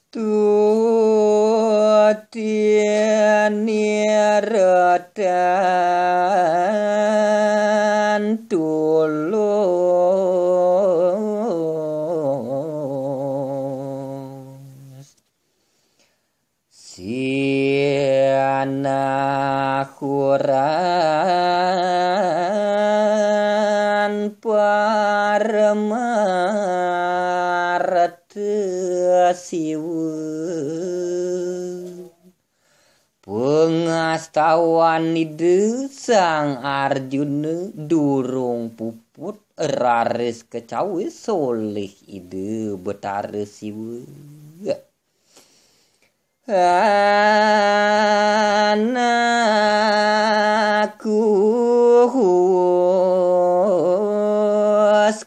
Stuti nirodan dulu Siana kuran paramar siw ngastawan ide sang Arjuna durung puput raris kecawi solih ide betare siwe anakku huas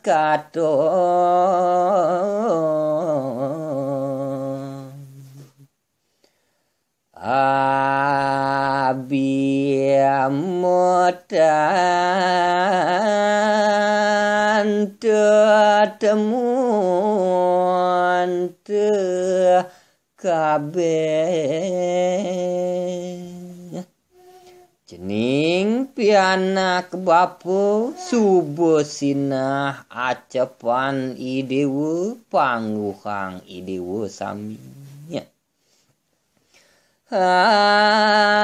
một đàn tựa tâm muôn Jening pianak bapu Subuh sinah acapan idewu panguhang idewu sami. Ah,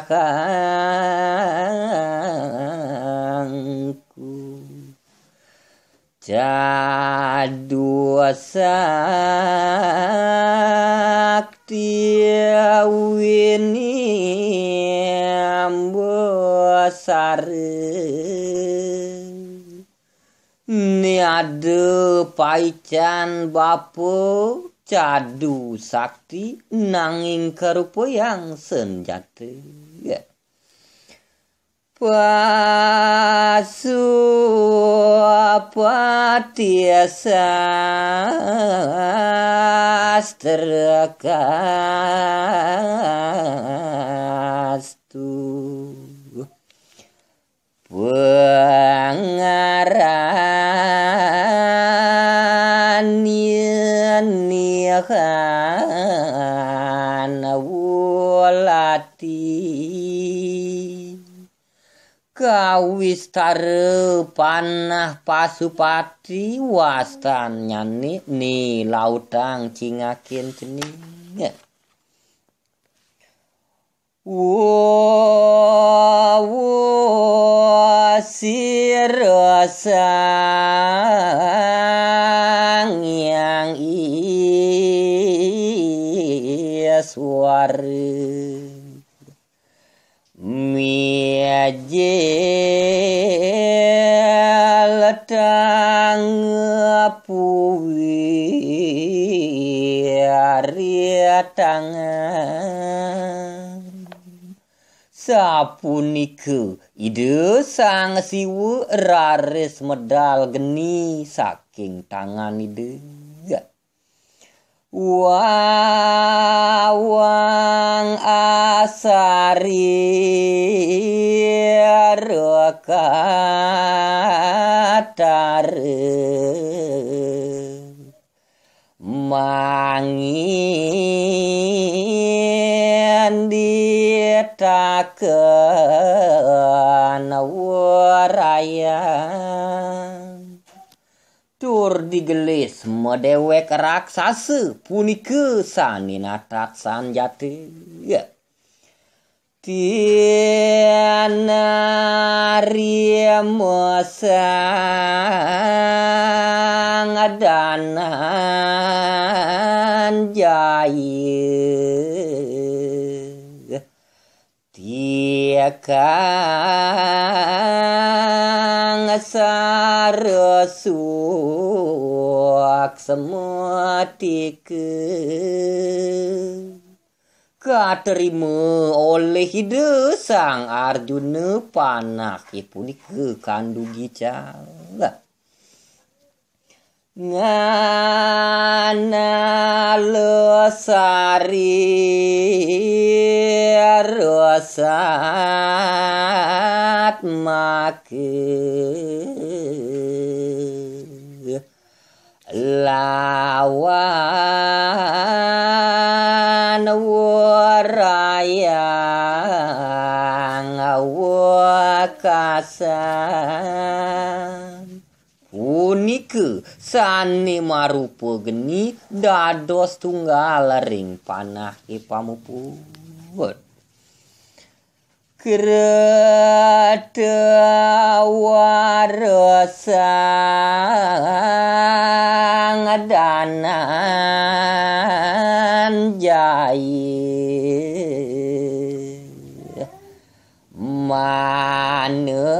kakangku jadu sakti wini besar ni ade paican cadu sakti nanging kerupuyang senjata ya. Pasu apa tiasa terkastu. Tare panah pasupati wasan nyani ni lautang cingakin ceni Wo wo sirasang yang iya suara. Мяжел танг пуви ретанг Сапунику иду sang сиву рарис medal geni saking tangan иду wawang asari rekan tur digelis medewek raksasa punika saninatat sanjati ya tianaria mosang ngadana jaya tiakan semua tiga, katerima oleh hidu sang Arjuna panah ipun ke kandu gicang ngana lesari rosak однако лаван ворая окаса Unik sani marupa geni dados tunggal ring panah e pamupuhut. Kereta warasan danan jaya mana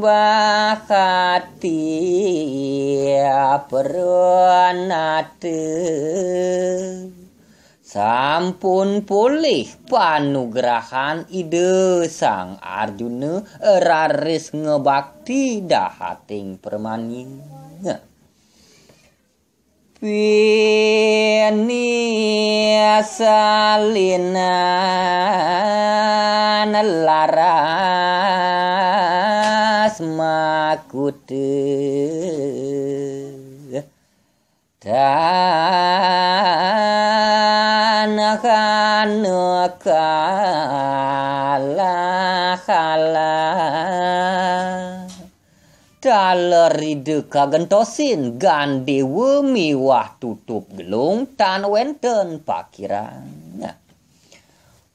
mbak hati sampun pulih panugerahan ide sang Arjuna raris ngebakti dahating permaninya. Pini salinan laras makute. dan kala kala daler ide kagentosin wemi wah tutup gelung tan wenten pakiran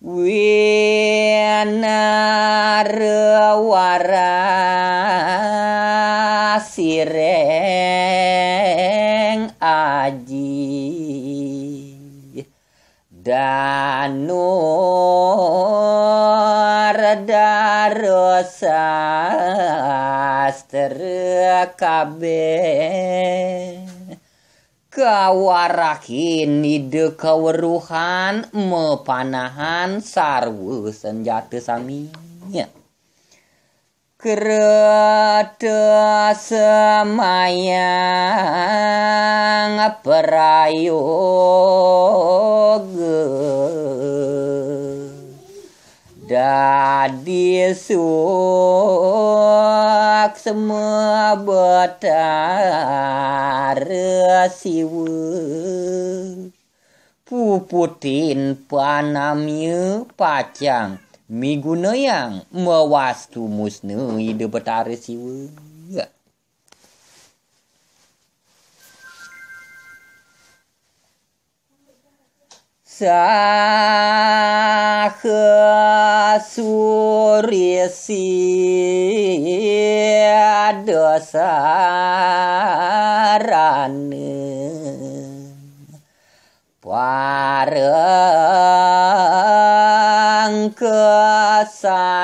Wena rewara sireng aji nur darusastra kabeh kawarakin ide keweruhan mepanahan sarwu senjata saminya Kereta semayang perayoga Dadi suak semua betar siwa Puputin panamnya pacang miguna yang mewastu musnu ide betara siwa suri si dosa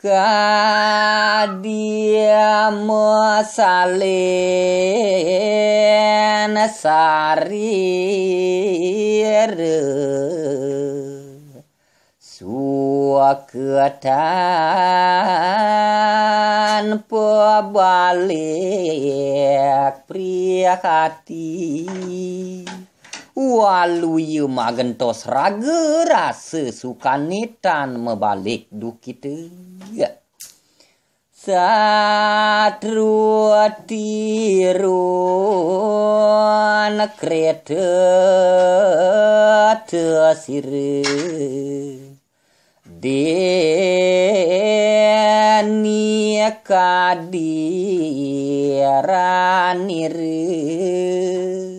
Kadia mesalin sarir Suaketan pebalik pria hati Kadia Waluyu magentos raga rasa sukanitan membalik duk kita. Ya. Satru anak kereta tersire Deni kadiranir